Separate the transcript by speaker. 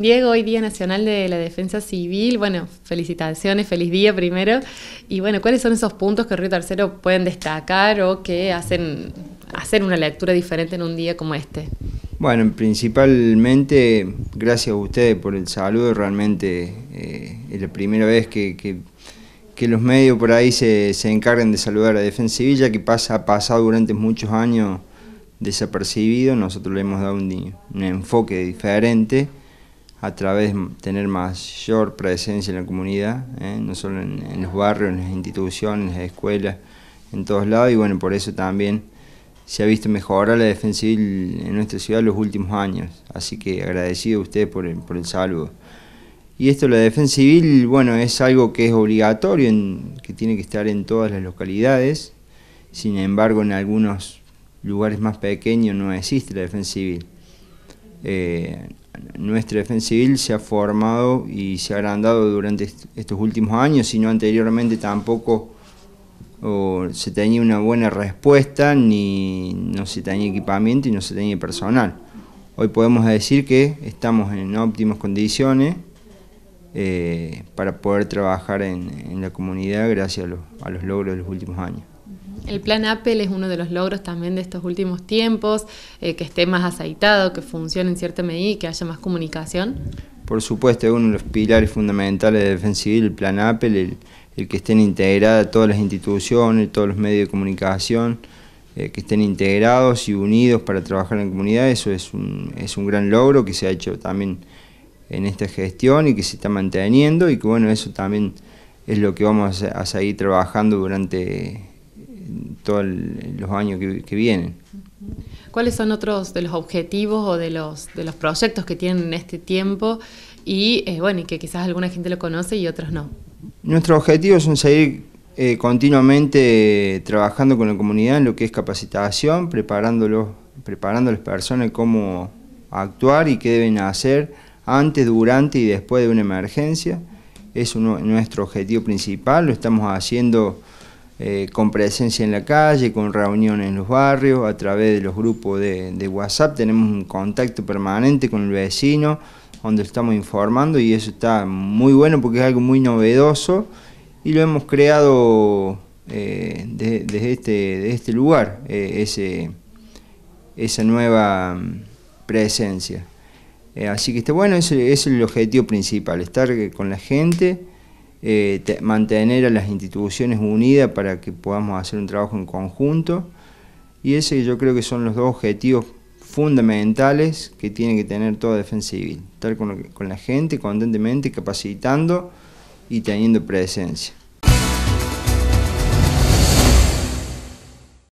Speaker 1: Diego, hoy Día Nacional de la Defensa Civil. Bueno, felicitaciones, feliz día primero. Y bueno, ¿cuáles son esos puntos que Río Tercero pueden destacar o que hacen hacer una lectura diferente en un día como este?
Speaker 2: Bueno, principalmente gracias a ustedes por el saludo. Realmente eh, es la primera vez que, los medios por ahí se, encarguen de saludar a la Defensa Civil, ya que pasa, ha pasado durante muchos años desapercibido. Nosotros le hemos dado un enfoque diferente a través de tener mayor presencia en la comunidad, ¿eh? no solo en, los barrios, en las instituciones, en las escuelas, en todos lados, y bueno, por eso también se ha visto mejorar la defensa civil en nuestra ciudad en los últimos años, así que agradecido a usted por el, por el saludo. Y esto, la defensa civil, bueno, es algo que es obligatorio, en, que tiene que estar en todas las localidades, sin embargo, en algunos lugares más pequeños no existe la defensa civil. Eh, nuestra defensa civil se ha formado y se ha agrandado durante estos últimos años, sino anteriormente tampoco se tenía una buena respuesta, ni no se tenía equipamiento y no se tenía personal. Hoy podemos decir que estamos en óptimas condiciones eh, para poder trabajar en, la comunidad gracias a los logros de los últimos años.
Speaker 1: El plan Apple es uno de los logros también de estos últimos tiempos, eh, que esté más aceitado, que funcione en cierta medida y que haya más comunicación.
Speaker 2: Por supuesto, es uno de los pilares fundamentales de Defensa Civil, el plan Apple, el, que estén integradas todas las instituciones, todos los medios de comunicación, eh, que estén integrados y unidos para trabajar en comunidad, eso es es un gran logro que se ha hecho también en esta gestión y que se está manteniendo y que bueno, eso también es lo que vamos a seguir trabajando durante todos los años que, vienen.
Speaker 1: ¿Cuáles son otros de los objetivos o de los, de los proyectos que tienen en este tiempo? Y eh, bueno, y que quizás alguna gente lo conoce y otros no.
Speaker 2: Nuestro objetivo son seguir eh, continuamente trabajando con la comunidad en lo que es capacitación, preparándolos, preparando a las personas cómo actuar y qué deben hacer antes, durante y después de una emergencia. Es nuestro objetivo principal, lo estamos haciendo eh, con presencia en la calle, con reuniones en los barrios, a través de los grupos de, WhatsApp, tenemos un contacto permanente con el vecino, donde estamos informando y eso está muy bueno porque es algo muy novedoso y lo hemos creado eh, desde, este, este lugar, eh, esa nueva mm, presencia. así que está bueno, ese es el objetivo principal, estar con la gente. Eh, mantener a las instituciones unidas para que podamos hacer un trabajo en conjunto. Y ese yo creo que son los dos objetivos fundamentales que tiene que tener toda defensa civil, estar con, con la gente constantemente capacitando y teniendo presencia.